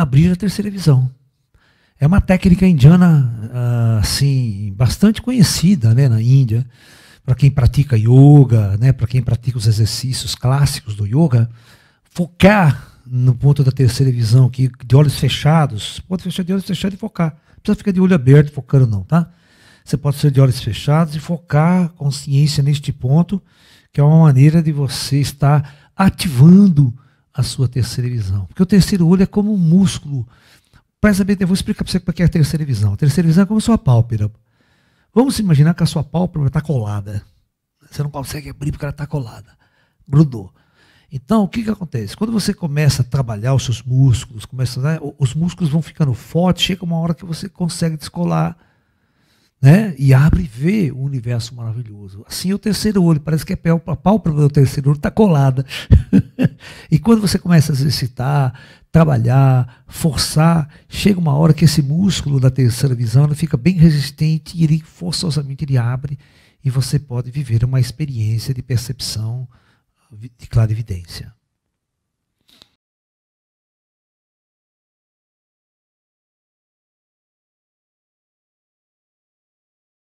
abrir a terceira visão. É uma técnica indiana ah, assim bastante conhecida né, na Índia para quem pratica yoga, né, para quem pratica os exercícios clássicos do yoga, focar no ponto da terceira visão, aqui de olhos fechados, ponto fechado de olhos fechados e focar. Não precisa ficar de olho aberto focando não, tá? Você pode ser de olhos fechados e focar a consciência neste ponto, que é uma maneira de você estar ativando a sua terceira visão. Porque o terceiro olho é como um músculo. Presta bem, eu vou explicar para você o que é a terceira visão. A terceira visão é como a sua pálpebra. Vamos imaginar que a sua pálpebra está colada. Você não consegue abrir porque ela está colada. Grudou. Então, o que, que acontece? Quando você começa a trabalhar os seus músculos, começa a, né, os músculos vão ficando fortes, chega uma hora que você consegue descolar né? E abre e vê o universo maravilhoso. Assim, é o terceiro olho, parece que é a pálpebra do terceiro olho está colada. e quando você começa a exercitar, trabalhar, forçar, chega uma hora que esse músculo da terceira visão fica bem resistente e ele forçosamente ele abre e você pode viver uma experiência de percepção de clarividência.